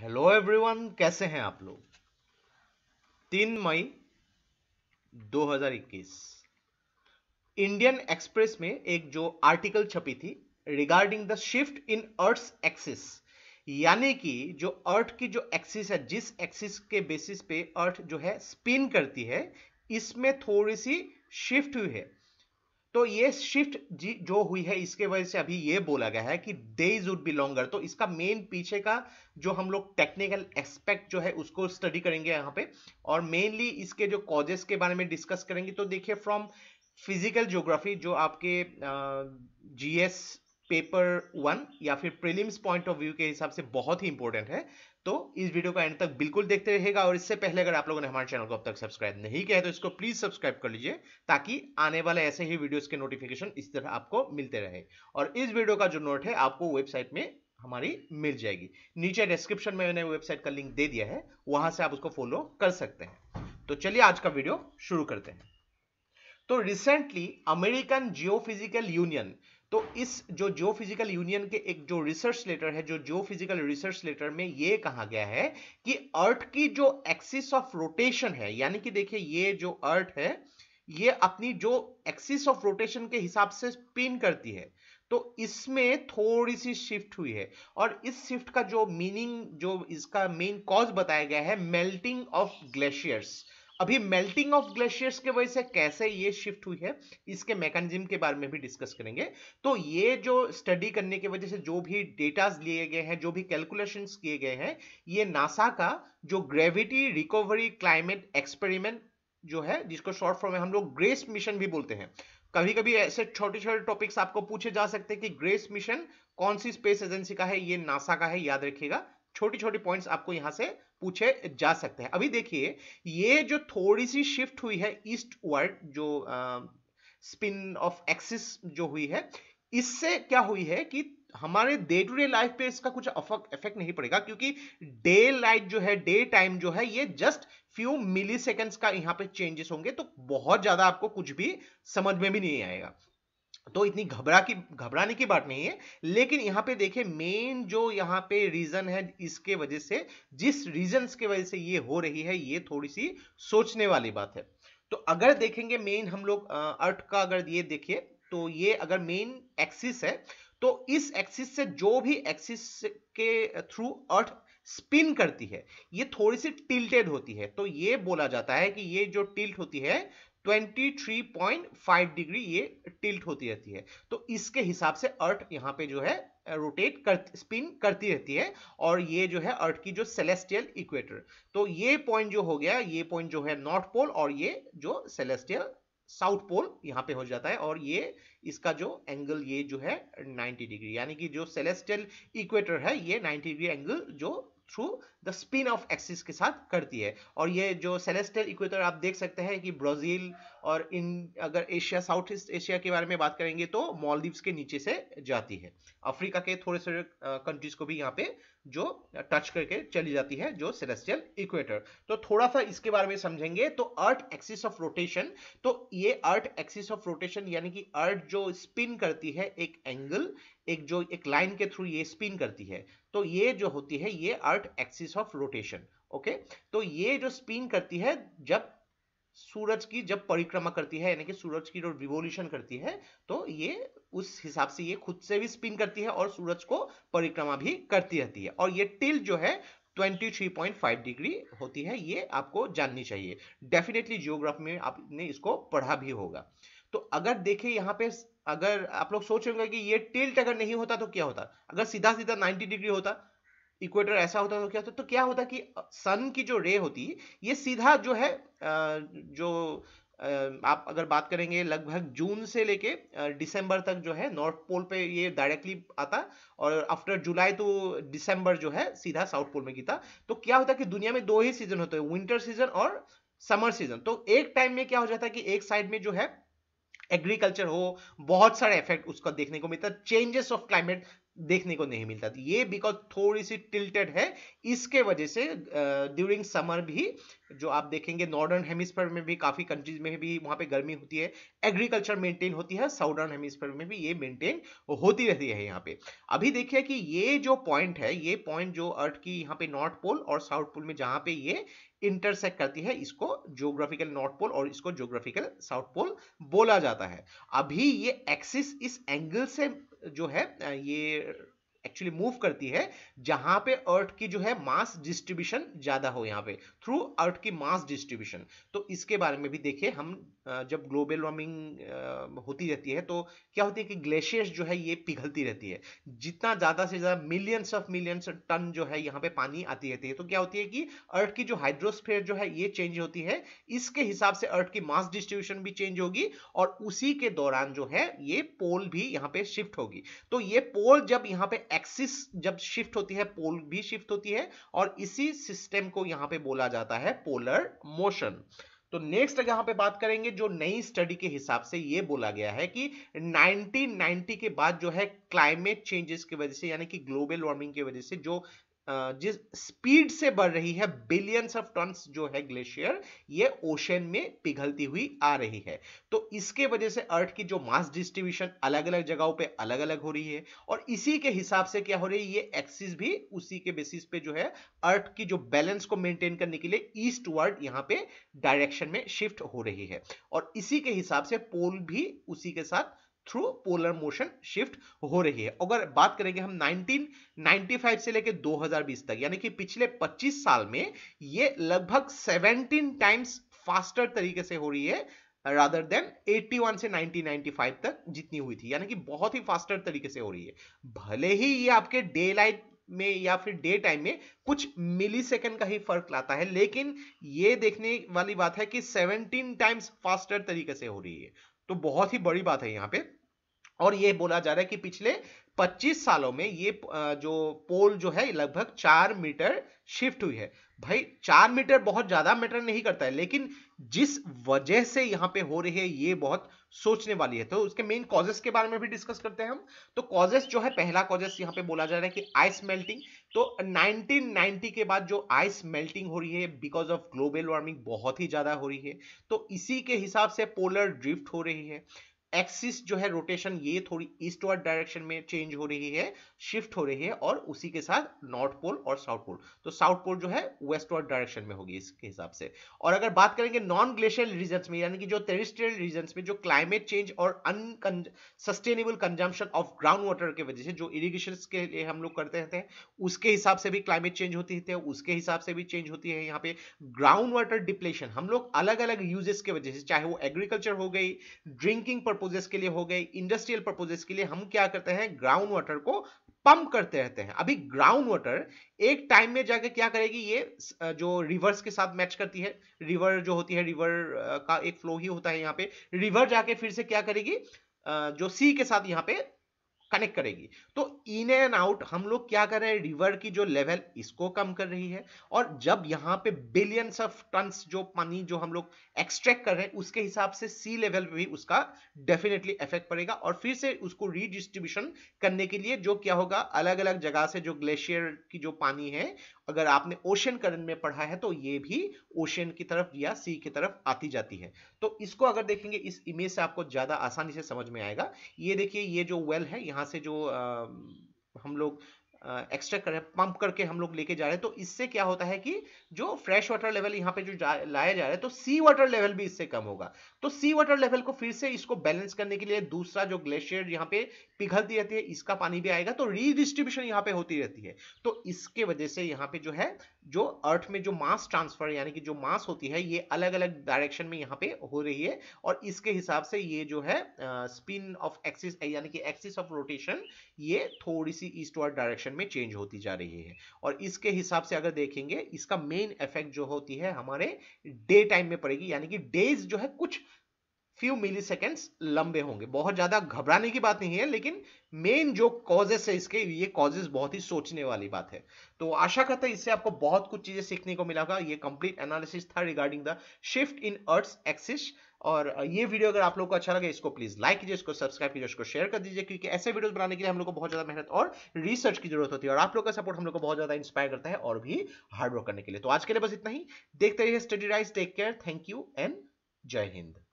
hello everyone कैसे हैं आप लोग तीन मई 2021 इंडियन एक्सप्रेस में एक जो आर्टिकल छपी थी regarding the shift in earth axis यानी कि जो अर्थ की जो एक्सिस है जिस एक्सिस के बेसिस पे अर्थ जो है स्पिन करती है इसमें थोड़ी सी शिफ्ट हुई है तो ये शिफ्ट जो हुई है इसके वजह से अभी ये बोला गया है कि डेज वुड बी लॉन्गर तो इसका मेन पीछे का जो हम लोग टेक्निकल एस्पेक्ट जो है उसको स्टडी करेंगे यहाँ पे और मेनली इसके जो कॉजेस के बारे में डिस्कस करेंगे तो देखिए फ्रॉम फिजिकल ज्योग्राफी जो आपके जीएस पेपर वन या फिर प्रिलिम्स पॉइंट ऑफ व्यू के हिसाब से बहुत ही इंपॉर्टेंट है तो इस वीडियो का एंड तक बिल्कुल देखते रहेगा और इससे पहले अगर आप लोगों ने हमारे चैनल को अब तक सब्सक्राइब नहीं किया है तो इसको प्लीज सब्सक्राइब कर लीजिए ताकि आने वाले ऐसे ही वीडियोस के नोटिफिकेशन इस तरह आपको मिलते रहे और इस वीडियो का जो नोट है आपको वेबसाइट में हमारी मिल जाएगी नीचे डिस्क्रिप्शन में मैंने वेबसाइट का लिंक दे दिया है वहां से आप उसको फॉलो कर सकते हैं तो चलिए आज का वीडियो शुरू करते हैं तो रिसेंटली अमेरिकन जियोफिजिकल यूनियन तो इस जो जियो फिजिकल यूनियन के एक जो रिसर्च लेटर है जो जियो फिजिकल रिसर्च लेटर में ये कहा गया है कि अर्थ की जो एक्सिस ऑफ रोटेशन है यानी कि देखिए ये जो अर्थ है ये अपनी जो एक्सिस ऑफ रोटेशन के हिसाब से स्पिन करती है तो इसमें थोड़ी सी शिफ्ट हुई है और इस शिफ्ट का जो मीनिंग जो इसका मेन कॉज बताया गया है मेल्टिंग ऑफ ग्लेशियर्स अभी मेल्टिंग ऑफ ग्लेशियर्स के वजह से कैसे ये शिफ्ट हुई है इसके मैकेनिज्म के बारे में भी डिस्कस करेंगे तो ये जो स्टडी करने की वजह से जो भी डेटाज लिए गए हैं जो भी कैलकुलेशन किए गए हैं ये नासा का जो ग्रेविटी रिकवरी क्लाइमेट एक्सपेरिमेंट जो है जिसको शॉर्ट फॉर्म में हम लोग ग्रेस मिशन भी बोलते हैं कभी कभी ऐसे छोटे छोटे टॉपिक्स आपको पूछे जा सकते हैं कि ग्रेस मिशन कौन सी स्पेस एजेंसी का है ये नासा का है याद रखिएगा छोटी छोटी पॉइंट्स आपको यहां से पूछे जा सकते हैं अभी देखिए ये जो थोड़ी सी शिफ्ट हुई है ईस्ट वर्ड जो स्पिन ऑफ एक्सिस जो हुई है इससे क्या हुई है कि हमारे डे टू डे लाइफ पे इसका कुछ इफेक्ट नहीं पड़ेगा क्योंकि डे लाइट जो है डे टाइम जो है ये जस्ट फ्यू मिली का यहाँ पे चेंजेस होंगे तो बहुत ज्यादा आपको कुछ भी समझ में भी नहीं आएगा तो इतनी घबरा की घबराने की बात नहीं है लेकिन यहाँ पे देखें मेन जो यहाँ पे रीजन है इसके वजह से जिस रीजन के वजह से ये हो रही है ये थोड़ी सी सोचने वाली बात है तो अगर देखेंगे मेन हम लोग अर्थ का अगर ये देखिए तो ये अगर मेन एक्सिस है तो इस एक्सिस से जो भी एक्सिस के थ्रू अर्थ स्पिन करती है ये थोड़ी सी टिल्टेड होती है तो ये बोला जाता है कि ये जो टिल्ट होती है 23.5 डिग्री ये टिल्ट होती रहती है तो इसके हिसाब से अर्थ यहाँ पे जो है रोटेट कर स्पिन करती रहती है और ये जो है अर्थ की जो सेलेस्टियल इक्वेटर तो ये पॉइंट जो हो गया ये पॉइंट जो है नॉर्थ पोल और ये जो सेलेस्टियल साउथ पोल यहाँ पे हो जाता है और ये इसका जो एंगल ये जो है 90 डिग्री यानी कि जो सेलेस्टियल इक्वेटर है ये 90 डिग्री एंगल जो through the spin of axis के साथ करती है और ये जो सेलेस्टल इक्वेटर आप देख सकते हैं कि ब्राजील और इन अगर एशिया साउथ ईस्ट एशिया के बारे में बात करेंगे तो मॉलदीव्स के नीचे से जाती है अफ्रीका के थोड़े से कंट्रीज को भी यहाँ पे जो टच करके चली जाती है जो सेलेस्टियल इक्वेटर तो थोड़ा सा इसके बारे में समझेंगे तो अर्थ एक्सिस ऑफ रोटेशन तो ये अर्थ एक्सिस ऑफ रोटेशन यानी कि अर्थ जो स्पिन करती है एक एंगल एक जो एक लाइन के थ्रू ये स्पिन करती है तो ये जो होती है ये earth axis of rotation okay तो ये जो स्पिन करती है जब सूरज की जब परिक्रमा करती है यानी कि सूरज की जो रिवोल्यूशन करती है तो ये उस हिसाब से ये खुद से भी स्पिन करती है और सूरज को परिक्रमा भी करती रहती है और ये टिल जो है 23.5 डिग्री होती है ये आपको जाननी चाहिए डेफिनेटली जियोग्राफी में आपने इसको पढ़ा भी होगा तो अगर देखें यहाँ पे अगर आप लोग सोच रहे कि ये टिल्ट अगर नहीं होता तो क्या होता अगर सीधा सीधा 90 डिग्री होता इक्वेटर ऐसा होता तो क्या होता तो क्या होता कि सन की जो रे होती ये सीधा जो है जो आप अगर बात करेंगे लगभग जून से लेके दिसंबर तक जो है नॉर्थ पोल पे ये डायरेक्टली आता और आफ्टर जुलाई तो दिसंबर जो है सीधा साउथ पोल में गिरता तो क्या होता कि दुनिया में दो ही सीजन होते हैं विंटर सीजन और समर सीजन तो एक टाइम में क्या हो जाता है कि एक साइड में जो है एग्रीकल्चर हो बहुत सारे इफेक्ट उसका देखने को मिलता है चेंजेस ऑफ क्लाइमेट देखने को नहीं मिलता ये बिकॉज थोड़ी सी टिल्टेड है इसके वजह से ड्यूरिंग uh, समर भी जो आप देखेंगे नॉर्दर्न हेमिस्फेयर में भी काफ़ी कंट्रीज में भी वहां पे गर्मी होती है एग्रीकल्चर मेंटेन होती है साउदर्न हेमिस्फेयर में भी ये मेंटेन होती रहती है यहाँ पे अभी देखिए कि ये जो पॉइंट है ये पॉइंट जो अर्थ की यहाँ पे नॉर्थ पोल और साउथ पोल में जहां पे ये इंटरसेक्ट करती है इसको जोग्राफिकल नॉर्थ पोल और इसको जोग्राफिकल साउथ पोल बोला जाता है अभी ये एक्सिस इस एंगल से जो है ये एक्चुअली मूव करती है जहां पे अर्थ की जो है मास डिस्ट्रीब्यूशन ज्यादा हो यहाँ पे थ्रू अर्थ की मास डिस्ट्रीब्यूशन तो इसके बारे में भी देखिए हम जब ग्लोबल वार्मिंग होती रहती है तो क्या होती है कि ग्लेशियर्स जो है ये पिघलती रहती है जितना ज्यादा से ज्यादा मिलियंस ऑफ मिलियंस टन जो है यहाँ पे पानी आती रहती है तो क्या होती है कि अर्थ की जो हाइड्रोस्फेयर जो है ये चेंज होती है इसके हिसाब से अर्थ की मास डिस्ट्रीब्यूशन भी चेंज होगी और उसी के दौरान जो है ये पोल भी यहाँ पे शिफ्ट होगी तो ये पोल जब यहाँ पे एक्सिस जब शिफ्ट होती है पोल भी शिफ्ट होती है और इसी सिस्टम को यहाँ पे बोला जाता है पोलर मोशन तो नेक्स्ट यहां पे बात करेंगे जो नई स्टडी के हिसाब से ये बोला गया है कि 1990 के बाद जो है क्लाइमेट चेंजेस की वजह से यानी कि ग्लोबल वार्मिंग की वजह से जो जिस स्पीड से बढ़ रही है बिलियंस ऑफ टन्स जो है ग्लेशियर ये ओशन में पिघलती हुई आ रही है तो इसके वजह से अर्थ की जो मास डिस्ट्रीब्यूशन अलग अलग जगहों पे अलग अलग हो रही है और इसी के हिसाब से क्या हो रही है ये एक्सिस भी उसी के बेसिस पे जो है अर्थ की जो बैलेंस को मेंटेन करने के लिए ईस्ट वर्ड यहाँ पे डायरेक्शन में शिफ्ट हो रही है और इसी के हिसाब से पोल भी उसी के साथ थ्रू पोलर मोशन शिफ्ट हो रही है अगर बात करेंगे हम 1995 से लेकर 2020 तक यानी कि पिछले 25 साल में ये लगभग 17 टाइम्स फास्टर तरीके से हो रही है रादर देन 81 से 1995 तक जितनी हुई थी यानी कि बहुत ही फास्टर तरीके से हो रही है भले ही ये आपके डे लाइट में या फिर डे टाइम में कुछ मिली सेकेंड का ही फर्क लाता है लेकिन ये देखने वाली बात है कि 17 टाइम्स फास्टर तरीके से हो रही है तो बहुत ही बड़ी बात है यहाँ पे और ये बोला जा रहा है कि पिछले 25 सालों में ये जो पोल जो है लगभग चार मीटर शिफ्ट हुई है भाई चार मीटर बहुत ज्यादा मैटर नहीं करता है लेकिन जिस वजह से यहाँ पे हो रही है ये बहुत सोचने वाली है तो उसके मेन कॉजेस के बारे में भी डिस्कस करते हैं हम तो कॉजेस जो है पहला कॉजेस यहाँ पे बोला जा रहा है कि आइस मेल्टिंग तो 1990 के बाद जो आइस मेल्टिंग हो रही है बिकॉज ऑफ ग्लोबल वार्मिंग बहुत ही ज्यादा हो रही है तो इसी के हिसाब से पोलर ड्रिफ्ट हो रही है एक्सिस जो है रोटेशन ये थोड़ी ईस्टवर्ड डायरेक्शन में चेंज हो रही है शिफ्ट हो रही है और उसी के साथ नॉर्थ पोल और साउथ पोल तो साउथ पोल जो है वेस्टवर्ड डायरेक्शन में होगी इसके हिसाब से और अगर बात करेंगे नॉन ग्लेशियल रीजन में यानी कि जो टेरिस्ट्रियल रीजन में जो क्लाइमेट चेंज और unsustainable consumption of ground water के वजह से जो इरीगेशन के लिए हम लोग करते रहते हैं उसके हिसाब से भी क्लाइमेट चेंज होती है उसके हिसाब से भी चेंज होती है यहाँ पे ग्राउंड वाटर डिप्लेशन हम लोग अलग अलग यूजेस के वजह से चाहे वो एग्रीकल्चर हो गई ड्रिंकिंग पर पर्पोजेस के लिए हो गए इंडस्ट्रियल पर्पोजेस के लिए हम क्या करते हैं ग्राउंड वाटर को पंप करते रहते हैं अभी ग्राउंड वाटर एक टाइम में जाकर क्या करेगी ये जो रिवर्स के साथ मैच करती है रिवर जो होती है रिवर का एक फ्लो ही होता है यहाँ पे रिवर जाके फिर से क्या करेगी जो सी के साथ यहाँ पे कनेक्ट करेगी तो इन एंड आउट हम लोग क्या कर रहे हैं रिवर की जो लेवल इसको कम कर रही है और जब यहाँ पे बिलियंस ऑफ टन जो पानी जो हम लोग एक्सट्रैक्ट कर रहे हैं उसके हिसाब से सी लेवल पे भी उसका डेफिनेटली इफेक्ट पड़ेगा और फिर से उसको रीडिस्ट्रीब्यूशन करने के लिए जो क्या होगा अलग अलग जगह से जो ग्लेशियर की जो पानी है अगर आपने ओशन करंट में पढ़ा है तो ये भी ओशन की तरफ या सी की तरफ आती जाती है तो इसको अगर देखेंगे इस इमेज से आपको ज़्यादा आसानी से समझ में आएगा ये देखिए ये जो वेल है यहाँ से जो आ, हम लोग एक्स्ट्रा कर पंप करके हम लोग लेके जा रहे हैं तो इससे क्या होता है कि जो फ्रेश वाटर लेवल यहाँ पे जो लाया जा रहा है तो सी वाटर लेवल भी इससे कम होगा तो सी वाटर लेवल को फिर से इसको बैलेंस करने के लिए दूसरा जो ग्लेशियर यहाँ पे पिघलती रहती है इसका पानी भी आएगा तो रीडिस्ट्रीब्यूशन यहाँ पे होती रहती है तो इसके वजह से यहाँ पे जो है जो अर्थ में जो मास ट्रांसफर यानी कि जो मास होती है ये अलग अलग डायरेक्शन में यहाँ पे हो रही है और इसके हिसाब से ये जो है स्पिन ऑफ एक्सिस यानी कि एक्सिस ऑफ रोटेशन ये थोड़ी सी ईस्टवर्ड डायरेक्शन डायरेक्शन में चेंज होती जा रही है और इसके हिसाब से अगर देखेंगे इसका मेन इफेक्ट जो होती है हमारे डे टाइम में पड़ेगी यानी कि डेज जो है कुछ फ्यू मिली सेकेंड्स लंबे होंगे बहुत ज्यादा घबराने की बात नहीं है लेकिन मेन जो कॉजेस है इसके ये कॉजेस बहुत ही सोचने वाली बात है तो आशा करता है इससे आपको बहुत कुछ चीजें सीखने को मिला होगा ये कंप्लीट एनालिसिस था regarding the shift in earth axis और ये वीडियो अगर आप लोग को अच्छा लगे इसको प्लीज लाइक कीजिए इसको सब्सक्राइब कीजिए इसको शेयर कर दीजिए क्योंकि ऐसे वीडियोस बनाने के लिए हम लोग को बहुत ज्यादा मेहनत और रिसर्च की जरूरत होती है और आप लोग का सपोर्ट हम लोग को बहुत ज्यादा इंस्पायर करता है और भी हार्डवर्क करने के लिए तो आज के लिए बस इतना ही देखते रहिए study rise take care thank you and जय हिंद